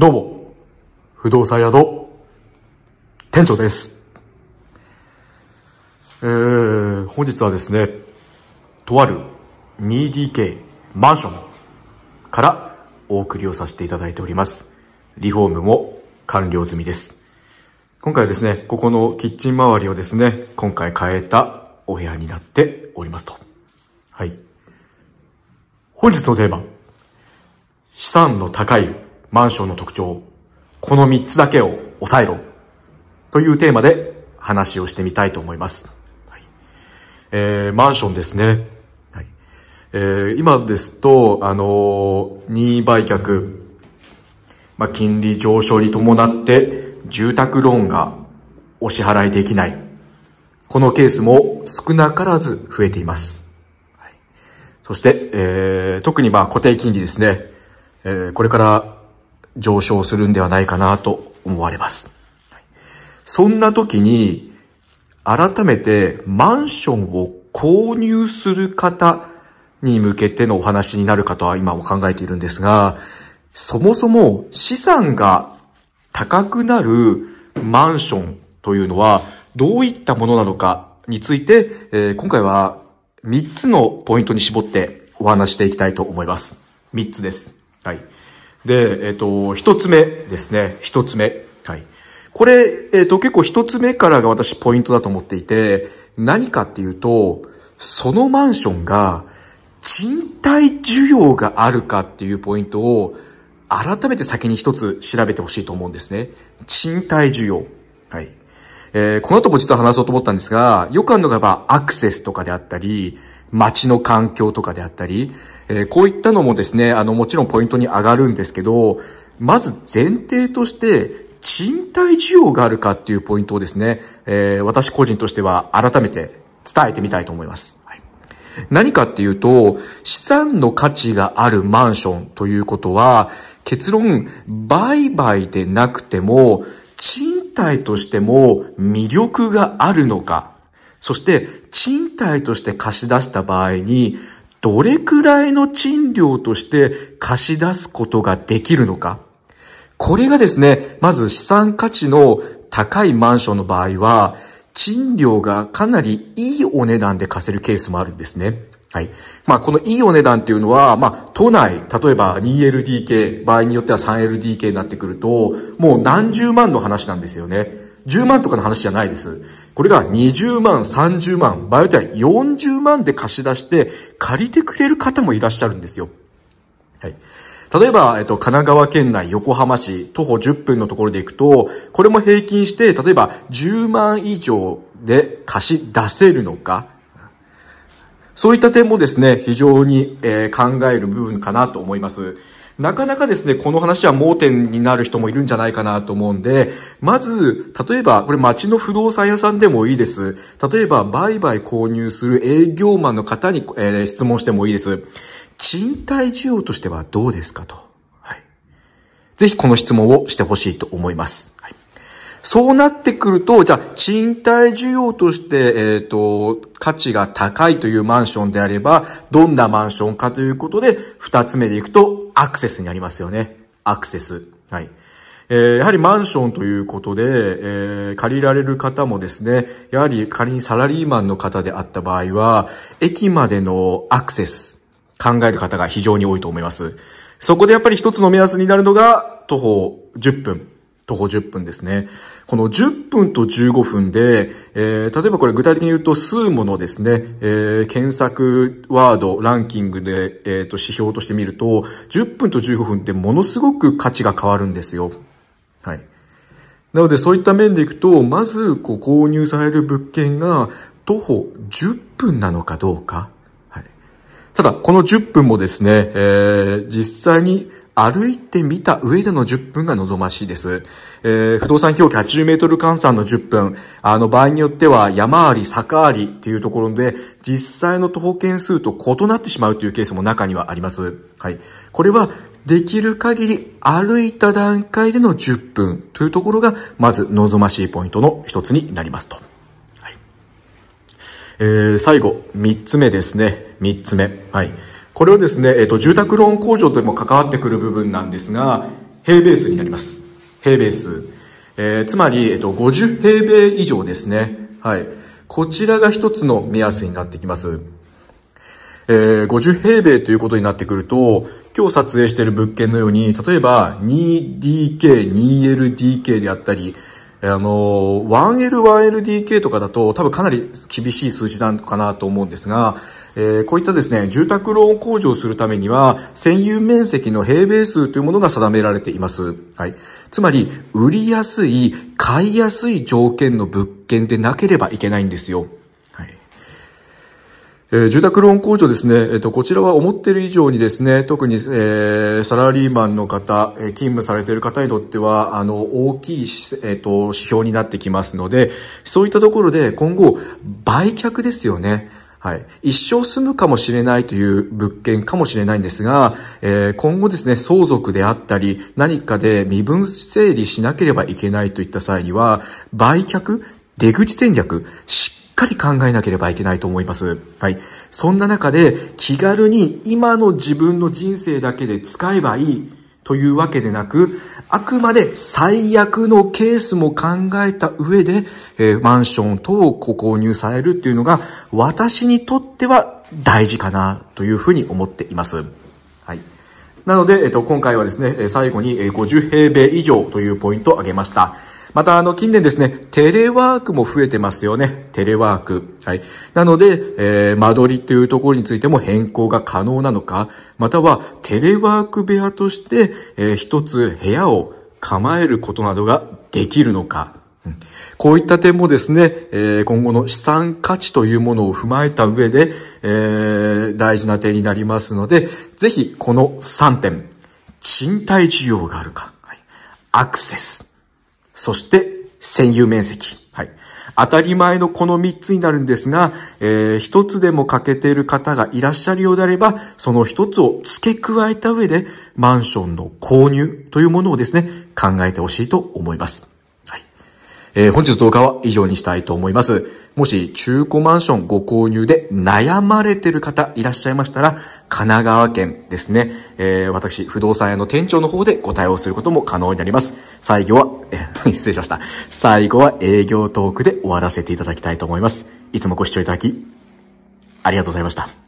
どうも、不動産屋の店長です。えー、本日はですね、とある 2DK マンションからお送りをさせていただいております。リフォームも完了済みです。今回ですね、ここのキッチン周りをですね、今回変えたお部屋になっておりますと。はい。本日のテーマ、資産の高いマンションの特徴、この3つだけを抑えろ。というテーマで話をしてみたいと思います。はい、えー、マンションですね。はい、えー、今ですと、あのー、任意売却、まあ、金利上昇に伴って住宅ローンがお支払いできない。このケースも少なからず増えています。はい、そして、えー、特にまあ固定金利ですね。えー、これから上昇するんではないかなと思われます。そんな時に、改めてマンションを購入する方に向けてのお話になるかとは今も考えているんですが、そもそも資産が高くなるマンションというのはどういったものなのかについて、えー、今回は3つのポイントに絞ってお話していきたいと思います。3つです。はい。で、えっ、ー、と、一つ目ですね。一つ目。はい。これ、えっ、ー、と、結構一つ目からが私ポイントだと思っていて、何かっていうと、そのマンションが賃貸需要があるかっていうポイントを改めて先に一つ調べてほしいと思うんですね。賃貸需要。はい。えー、この後も実は話そうと思ったんですが、よくあるのがやっぱアクセスとかであったり、街の環境とかであったり、えー、こういったのもですね、あの、もちろんポイントに上がるんですけど、まず前提として、賃貸需要があるかっていうポイントをですね、えー、私個人としては改めて伝えてみたいと思います。はい、何かっていうと、資産の価値があるマンションということは、結論、売買でなくても、賃貸としても魅力があるのか、そして賃貸として貸し出した場合に、どれくらいの賃料として貸し出すことができるのか。これがですね、まず資産価値の高いマンションの場合は、賃料がかなりいいお値段で貸せるケースもあるんですね。はい。まあ、このいいお値段っていうのは、まあ、都内、例えば 2LDK、場合によっては 3LDK になってくると、もう何十万の話なんですよね。10万とかの話じゃないです。これが20万、30万、場合にては40万で貸し出して借りてくれる方もいらっしゃるんですよ。はい。例えば、えっと、神奈川県内横浜市、徒歩10分のところで行くと、これも平均して、例えば10万以上で貸し出せるのか、そういった点もですね、非常に、えー、考える部分かなと思います。なかなかですね、この話は盲点になる人もいるんじゃないかなと思うんで、まず、例えば、これ街の不動産屋さんでもいいです。例えば、売買購入する営業マンの方に、えー、質問してもいいです。賃貸需要としてはどうですかと。はい。ぜひこの質問をしてほしいと思います。はい。そうなってくると、じゃあ、賃貸需要として、えっ、ー、と、価値が高いというマンションであれば、どんなマンションかということで、二つ目でいくと、アクセスになりますよね。アクセス。はい。えー、やはりマンションということで、えー、借りられる方もですね、やはり仮にサラリーマンの方であった場合は、駅までのアクセス、考える方が非常に多いと思います。そこでやっぱり一つの目安になるのが、徒歩10分。徒歩10分ですね。この10分と15分で、えー、例えばこれ具体的に言うと数ものですね、えー、検索ワード、ランキングで、えー、と指標として見ると、10分と15分ってものすごく価値が変わるんですよ。はい。なのでそういった面でいくと、まずこう購入される物件が徒歩10分なのかどうか。はい。ただ、この10分もですね、えー、実際に歩いてみた上での10分が望ましいです。えー、不動産表記80メートル換算の10分、あの場合によっては山あり坂ありっていうところで、実際の徒歩件数と異なってしまうというケースも中にはあります。はい。これはできる限り歩いた段階での10分というところが、まず望ましいポイントの一つになりますと。はい。えー、最後、三つ目ですね。三つ目。はい。これはですね、えっと、住宅ローン控除とも関わってくる部分なんですが、平米数になります。平米数。えー、つまり、えっと、50平米以上ですね。はい。こちらが一つの目安になってきます。えー、50平米ということになってくると、今日撮影している物件のように、例えば 2DK、2LDK であったり、あの、1L、1LDK とかだと多分かなり厳しい数字なのかなと思うんですが、えー、こういったですね、住宅ローン控除をするためには、占有面積の平米数というものが定められています。はい。つまり、売りやすい、買いやすい条件の物件でなければいけないんですよ。え住宅ローン控除ですね、えっ、と、こちらは思ってる以上にですね、特に、えー、サラリーマンの方、え勤務されている方にとっては、あの、大きい、えっ、と、指標になってきますので、そういったところで今後、売却ですよね。はい。一生住むかもしれないという物件かもしれないんですが、えー、今後ですね、相続であったり、何かで身分整理しなければいけないといった際には、売却、出口戦略、しっかり考えなければいけないと思います。はい。そんな中で、気軽に今の自分の人生だけで使えばいい。というわけでなく、あくまで最悪のケースも考えた上で、えー、マンション等を購入されるっていうのが、私にとっては大事かなというふうに思っています。はい。なので、えっと、今回はですね、最後に50平米以上というポイントを挙げました。また、あの、近年ですね、テレワークも増えてますよね。テレワーク。はい。なので、えー、間取りというところについても変更が可能なのか、または、テレワーク部屋として、えー、一つ部屋を構えることなどができるのか。こういった点もですね、えー、今後の資産価値というものを踏まえた上で、えー、大事な点になりますので、ぜひこの3点、賃貸需要があるか、はい、アクセス、そして占有面積。はい。当たり前のこの3つになるんですが、えー、1つでも欠けている方がいらっしゃるようであれば、その1つを付け加えた上で、マンションの購入というものをですね、考えてほしいと思います。はい。えー、本日動画は以上にしたいと思います。もし中古マンションご購入で悩まれてる方いらっしゃいましたら、神奈川県ですね、えー、私、不動産屋の店長の方でご対応することも可能になります。最後は 失礼しました。最後は営業トークで終わらせていただきたいと思います。いつもご視聴いただき、ありがとうございました。